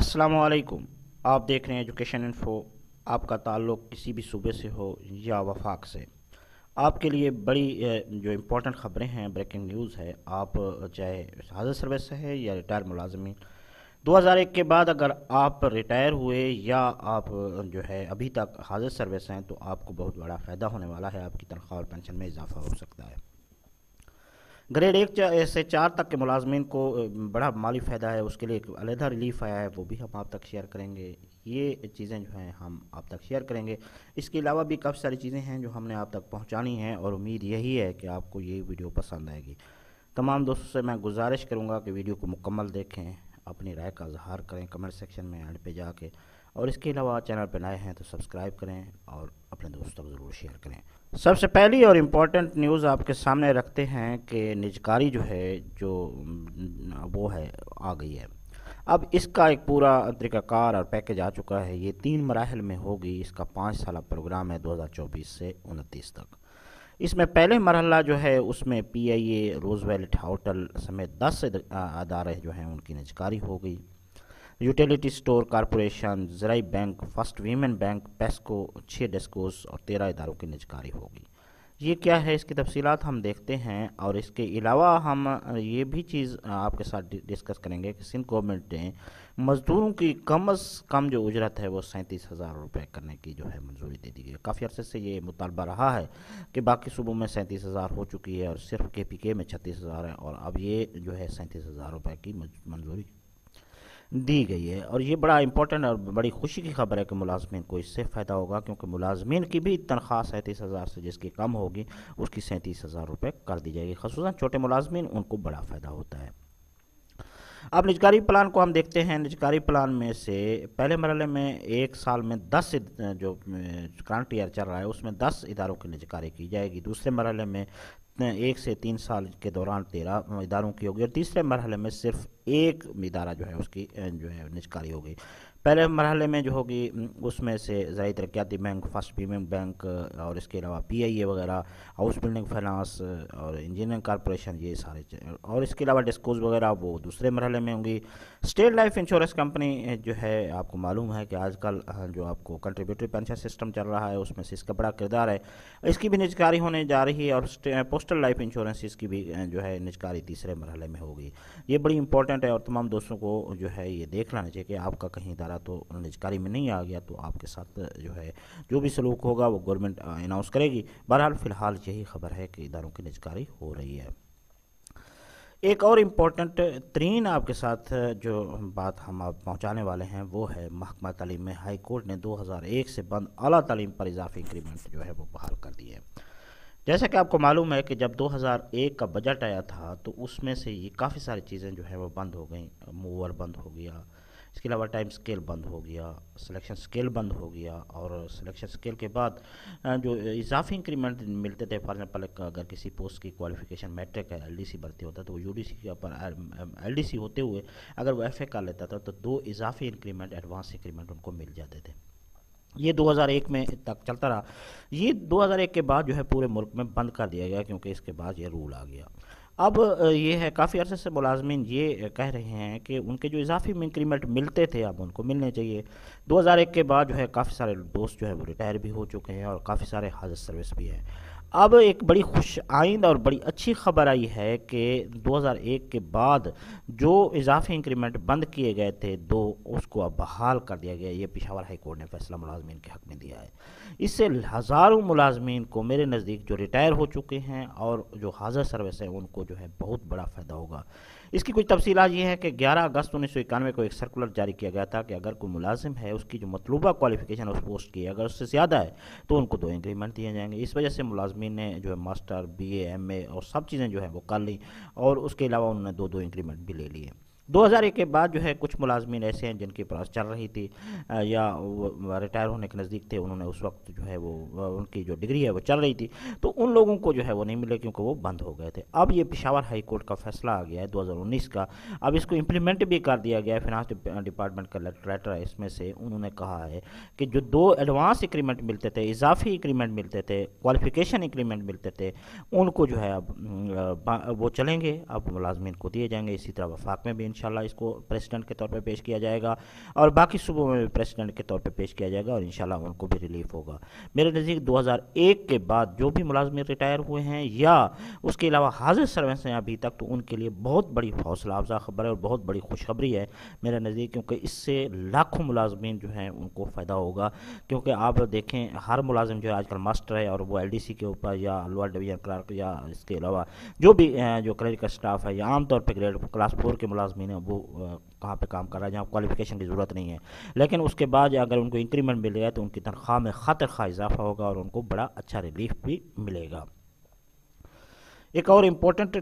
असलकुम आप देख रहे हैं एजुकेशन इन्फो आपका ताल्लुक किसी भी सूबे से हो या वफाक से आपके लिए बड़ी जो इम्पोर्टेंट ख़बरें हैं ब्रेकिंग न्यूज़ है आप चाहे हाजिर सर्विस से है या रिटायर दो हज़ार एक के बाद अगर आप रिटायर हुए या आप जो है अभी तक हाजिर सर्विस हैं तो आपको बहुत बड़ा फ़ायदा होने वाला है आपकी तनख्वाह और पेंशन में इजाफा हो सकता है ग्रेड एक से चार तक के मुलाजमन को बड़ा माली फ़ायदा है उसके लिए एक अलहदा रिलीफ आया है वो भी हम आप तक शेयर करेंगे ये चीज़ें जो हैं हम आप तक शेयर करेंगे इसके अलावा भी काफ़ी सारी चीज़ें हैं जो हमने आप तक पहुँचानी हैं और उम्मीद यही है कि आपको ये वीडियो पसंद आएगी तमाम दोस्तों से मैं गुजारिश करूँगा कि वीडियो को मुकम्मल देखें अपनी राय का इजहार करें कमेंट सेक्शन में एंड पे जाके और इसके अलावा चैनल पर नए हैं तो सब्सक्राइब करें और अपने दोस्तों को ज़रूर शेयर करें सबसे पहली और इम्पॉर्टेंट न्यूज़ आपके सामने रखते हैं कि निजकारी जो है जो वो है आ गई है अब इसका एक पूरा तरीकाकार और पैकेज आ चुका है ये तीन मराहल में होगी इसका पाँच साल प्रोग्राम है 2024 से उनतीस तक इसमें पहले मरहला जो है उसमें P I A Roosevelt hotel समेत दस अदारे जो हैं उनकी निजकारी हो गई utility store corporation Zarai bank first women bank PESCO छः डेस्कोस और तेरह इदारों की निजकारी होगी ये क्या है इसकी तफसीत हम देखते हैं और इसके अलावा हम ये भी चीज़ आपके साथ डिस्कस करेंगे कि सिंध गवर्नमेंट ने मज़दूरों की कम अज़ कम जो उजरत है वो सैंतीस हज़ार रुपये करने की जो है मंजूरी दे दी गई काफ़ी अरसे से ये मुतालबा रहा है कि बाकी सूबों में सैंतीस हज़ार हो चुकी है और सिर्फ के पी के में छत्तीस हज़ार है और अब ये जो है सैंतीस हज़ार रुपये की मंजूरी दी गई है और ये बड़ा इंपॉर्टेंट और बड़ी खुशी की खबर है कि मुलाजमन को इससे फ़ायदा होगा क्योंकि मुलाजमन की भी तनख्वाह सैंतीस हज़ार से जिसकी कम होगी उसकी सैंतीस हज़ार रुपये कर दी जाएगी खसूस छोटे मुलाजमन उनको बड़ा फ़ायदा होता है अब निजकारी प्लान को हम देखते हैं निजकारी प्लान में से पहले मरल में एक साल में दस जो करंट ईयर चल रहा है उसमें दस इदारों की निजकारी की जाएगी दूसरे मरल में एक से तीन साल के दौरान तेरह इदारों की होगी और तीसरे मरहले में सिर्फ एक इदारा जो है उसकी जो है निजकारी हो गई पहले मरहले में जो होगी उसमें से ज़रूरी Taraqiati bank first premium bank और इसके अलावा पी आई ए वगैरह हाउस बिल्डिंग फाइनेंस और इंजीनियरिंग कॉरपोरेशन ये सारे और इसके अलावा डिस्कोज वगैरह वो दूसरे मरहले में होंगी स्टेट लाइफ इंश्योरेंस कंपनी जो है आपको मालूम है कि आजकल जो आपको कंट्रीब्यूटरी पेंशन सिस्टम चल रहा है उसमें से इसका बड़ा किरदार है इसकी भी निजकारी होने जा रही है और पोस्टल लाइफ इंश्योरेंस इसकी भी जो है निजकारी तीसरे मरहले में होगी ये बड़ी इंपॉर्टेंट है और तमाम दोस्तों को जो है ये देख लाना चाहिए कि आपका कहीं रहा तो निजकारी में नहीं आ गया तो आपके साथ जो है जो भी सलूक होगा वो गवर्नमेंट अनाउंस करेगी बहरहाल फ़िलहाल यही खबर है कि इदारों की निजकारी हो रही है एक और इम्पोर्टेंट तरीन आपके साथ जो बात हम आप पहुँचाने वाले हैं वो है महकमा तलीम में हाई कोर्ट ने 2001 से बंद अला तलीम पर इजाफी इंक्रीमेंट जो है वो बहाल कर दिए जैसा कि आपको मालूम है कि जब 2001 का बजट आया था तो उसमें से ये काफ़ी सारी चीज़ें जो हैं वो बंद हो गई मूवर बंद हो गया इसके अलावा टाइम स्केल बंद हो गया सिलेक्शन स्केल बंद हो गया और सिलेक्शन स्केल के बाद जो इजाफी इंक्रीमेंट मिलते थे फॉर एग्जाम्पल अगर किसी पोस्ट की क्वालिफिकेशन मैट्रिक है एल भर्ती होता तो वो यू के ऊपर एल होते हुए अगर वो एफ कर लेता था तो दो इजाफी इंक्रीमेंट एडवांस इंक्रीमेंट उनको मिल जाते थे ये 2001 में तक चलता रहा ये 2001 के बाद जो है पूरे मुल्क में बंद कर दिया गया क्योंकि इसके बाद ये रूल आ गया अब ये है काफ़ी अरसे से मुलाजमन ये कह रहे हैं कि उनके जो इजाफी इंक्रीमेंट मिलते थे अब उनको मिलने चाहिए 2001 के बाद जो है काफ़ी सारे दोस्त जो है वो रिटायर भी हो चुके हैं और काफ़ी सारे हाजिर सर्विस भी हैं अब एक बड़ी खुश आइंद और बड़ी अच्छी खबर आई है कि 2001 के बाद जो इजाफी इंक्रीमेंट बंद किए गए थे दो उसको अब बहाल कर दिया गया ये पिशावर हाई कोर्ट ने फैसला मुलाजमीन के हक में दिया है इससे हज़ारों मुलाजमीन को मेरे नज़दीक जो रिटायर हो चुके हैं और जो हाजिर सर्विस है उनको जो है बहुत बड़ा फ़ायदा होगा इसकी कुछ तफसीलात ये है कि 11 अगस्त उन्नीस सौ इक्यानवे को एक सर्कुलर जारी किया गया था कि अगर कोई मुलाजिम है उसकी जो मतलूबा क्वालिफिकेशन उस पोस्ट की अगर उससे ज़्यादा है तो उनको दो इंक्रीमेंट दिए जाएंगे इस वजह से मुलाजमी ने जो है master B A M A और सब चीज़ें जो है वो कर ली और उसके अलावा उन्होंने दो दो इंक्रीमेंट भी ले लिए 2001 के बाद जो है कुछ मुलाजमीन ऐसे हैं जिनकी पास चल रही थी या वो रिटायर होने के नज़दीक थे उन्होंने उस वक्त जो है वो उनकी जो डिग्री है वो चल रही थी तो उन लोगों को जो है वो नहीं मिले क्योंकि वो बंद हो गए थे अब ये पिशावर हाई कोर्ट का फैसला आ गया है 2019 का अब इसको इम्प्लीमेंट भी कर दिया गया है फिनांस डिपार्टमेंट का लेटर है इसमें से उन्होंने कहा है कि जो दो एडवांस इंक्रीमेंट मिलते थे इजाफी इंक्रीमेंट मिलते थे क्वालिफिकेशन इंक्रीमेंट मिलते थे उनको जो है अब वो चलेंगे अब मुलाजमन को दिए जाएंगे इसी तरह वफाक में भी इन इंशाल्लाह इसको प्रेसिडेंट के तौर पर पे पेश किया जाएगा और बाकी सूबों में भी प्रेसिडेंट के तौर पर पे पेश किया जाएगा और इंशाल्लाह उनको भी रिलीफ होगा मेरे नज़दीक 2001 के बाद जो भी मुलाजमी रिटायर हुए हैं या उसके अलावा हाजिर सर्वेंस हैं अभी तक तो उनके लिए बहुत बड़ी हौसला अफजा खबर है और बहुत बड़ी खुशखबरी है मेरे नज़दीक क्योंकि इससे लाखों मुलाजमन जो हैं उनको फ़ायदा होगा क्योंकि आप देखें हर मुलाजिम जो है आजकल मास्टर है और वो एल डी सी के ऊपर या लोअर डिवीजन क्लार्क या इसके अलावा जो भी जो क्लरिकल स्टाफ है या आमतौर पर ग्रेड क्लास फोर के मुलाजमी उन्हें वो कहाँ पे काम कर रहा है जहाँ क्वालिफिकेशन की ज़रूरत नहीं है लेकिन उसके बाद अगर उनको इंक्रीमेंट मिल गया तो उनकी तनख्वाह में ख़तर खा इजाफा होगा और उनको बड़ा अच्छा रिलीफ भी मिलेगा एक और इम्पोर्टेंट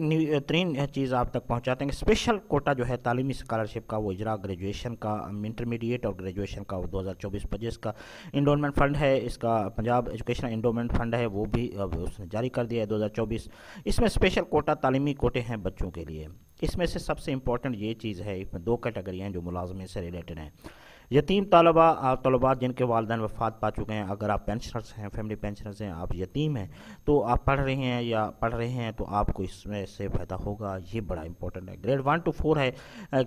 तरीन चीज़ आप तक पहुँचाते हैं स्पेशल कोटा जो है तालीमी स्कॉलरशिप का वो इजरा ग्रेजुएशन का इंटरमीडिएट और ग्रेजुएशन का वो दो हज़ार चौबीस पच्चीस का इंडोमेंट फ़ंड है इसका पंजाब एजुकेशन इंडोमेंट फ़ंड है वो भी उसने जारी कर दिया है दो हज़ार चौबीस इसमें स्पेशल कोटा तालीमी कोटे हैं बच्चों के लिए इसमें से सबसे इम्पोर्टेंट ये चीज़ है इसमें दो कैटेगरियाँ जो मुलाजमत से रिलेटेड हैं यतीम तलबा आप तलबा जिनके वालदे वफात पा चुके हैं अगर आप पेंशनर्स हैं फैमिली पेंशनर्स हैं आप यतीम हैं तो आप पढ़ रहे हैं या पढ़ रहे हैं तो आपको इसमें से फ़ायदा होगा ये बड़ा इंपॉर्टेंट है ग्रेड वन टू फोर है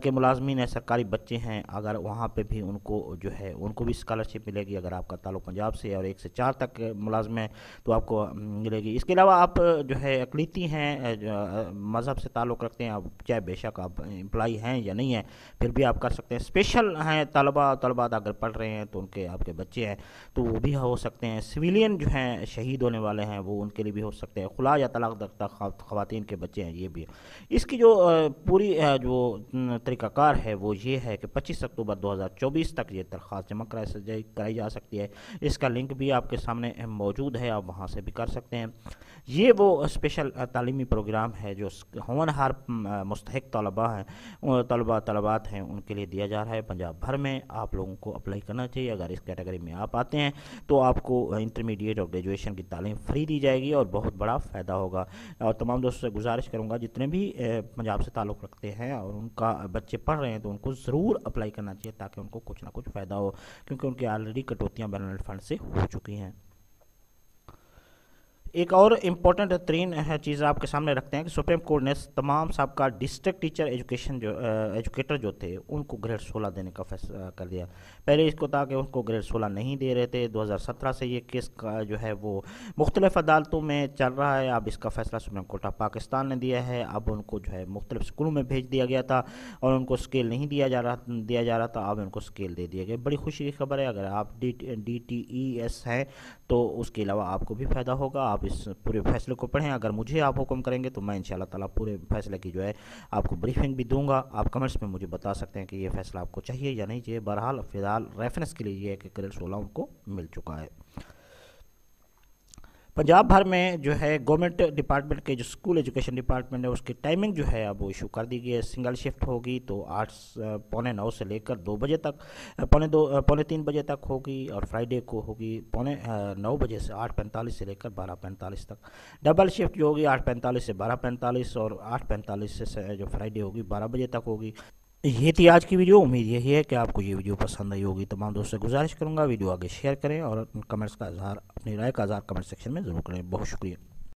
कि मुलाजमीन है सरकारी बच्चे हैं अगर वहाँ पर भी उनको जो है उनको भी स्कॉलरशिप मिलेगी अगर आपका ताल्लुक पंजाब से और एक से चार तक मुलाजम है तो आपको मिलेगी इसके अलावा आप जो है अकलीती हैं मज़हब से ताल्लुक़ रखते हैं आप चाहे बेशक आप एम्प्लाई हैं या नहीं हैं फिर भी आप कर सकते हैं स्पेशल हैं तलबा तलबा अगर पढ़ रहे हैं तो उनके आपके बच्चे हैं तो वो भी हो सकते हैं सिविलियन जो हैं शहीद होने वाले हैं वो उनके लिए भी हो सकते हैं खुला या तलाक दख्ता खातन के बच्चे हैं ये भी इसकी जो पूरी जो तरीक़ाकार है वो ये है कि पच्चीस अक्टूबर दो हज़ार चौबीस तक ये दरख्वास्त जमा कराई कराई जा सकती है इसका लिंक भी आपके सामने मौजूद है आप वहाँ से भी कर सकते हैं ये वो स्पेशल तलीमी प्रोग्राम है जो होनहार मुस्तक तलबा हैं तलबा तलबात हैं उनके लिए दिया जा रहा है पंजाब भर में आप लोगों को अप्लाई करना चाहिए अगर इस कैटेगरी में आप आते हैं तो आपको इंटरमीडिएट और ग्रेजुएशन की तालीम फ्री दी जाएगी और बहुत बड़ा फ़ायदा होगा और तमाम दोस्तों से गुजारिश करूँगा जितने भी पंजाब से ताल्लुक़ रखते हैं और उनका बच्चे पढ़ रहे हैं तो उनको ज़रूर अप्लाई करना चाहिए ताकि उनको कुछ ना कुछ फ़ायदा हो क्योंकि उनकी ऑलरेडी कटौतियाँ बैनल फंड से हो चुकी हैं एक और इम्पोर्टेंट तरीन चीज़ आपके सामने रखते हैं कि सुप्रीम कोर्ट ने तमाम सबका डिस्ट्रिक्ट टीचर एजुकेशन जो एजुकेटर जो थे उनको ग्रेड सोलह देने का फैसला कर दिया पहले इसको था कि उनको ग्रेड सोलह नहीं दे रहे थे 2017 से ये केस का जो है वो मुख्तलिफ अदालतों में चल रहा है अब इसका फैसला सुप्रीम कोर्ट ऑफ पाकिस्तान ने दिया है अब उनको जो है मुख्तलिफ स्कूलों में भेज दिया गया था और उनको स्केल नहीं दिया जा रहा दिया जा रहा था अब उनको स्केल दे दिया गया बड़ी खुशी की खबर है अगर आप D D T E S हैं तो उसके अलावा आपको भी फ़ायदा होगा आप आप इस पूरे फैसले को पढ़ें अगर मुझे आप हुक्म करेंगे तो मैं इन ताला पूरे फैसले की जो है आपको ब्रीफिंग भी दूंगा आप कमेंट्स में मुझे बता सकते हैं कि ये फैसला आपको चाहिए या नहीं चाहिए बहरहाल फिलहाल रेफरेंस के लिए ये कि अप्रैल सोलह उनको मिल चुका है पंजाब भर में जो है गवर्नमेंट डिपार्टमेंट के जो स्कूल एजुकेशन डिपार्टमेंट है उसकी टाइमिंग जो है अब वो इशू कर दी गई है सिंगल शिफ्ट होगी तो आठ पौने नौ से लेकर दो बजे तक पौने दो पौने तीन बजे तक होगी और फ्राइडे को होगी पौने नौ बजे से आठ पैंतालीस से लेकर बारह पैंतालीस तक डबल शिफ्ट जो होगी आठ पैंतालीस से बारह पैंतालीस और आठ पैंतालीस से जो फ्राइडे होगी बारह बजे तक होगी ये थी आज की वीडियो उम्मीद यही है कि आपको ये वीडियो पसंद आई होगी तमाम दोस्तों से गुजारिश करूँगा वीडियो आगे शेयर करें और कमेंट्स का इजहार अपनी राय का इजहार कमेंट सेक्शन में ज़रूर करें बहुत शुक्रिया